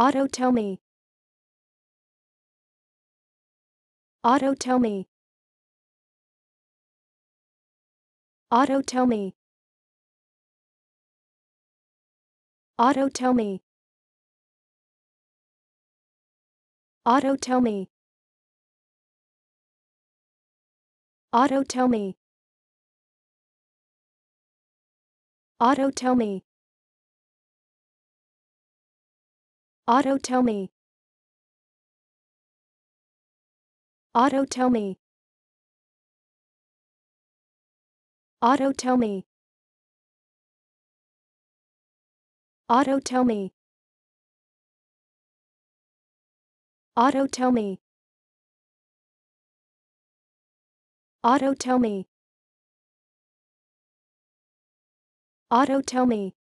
Auto Auto Auto Auto tell tell tell tell me. me. me. me. Auto tell me. Auto tell me. Auto Auto Auto Auto tell tell tell tell me. me. me. me. Auto tell me. Auto tell me.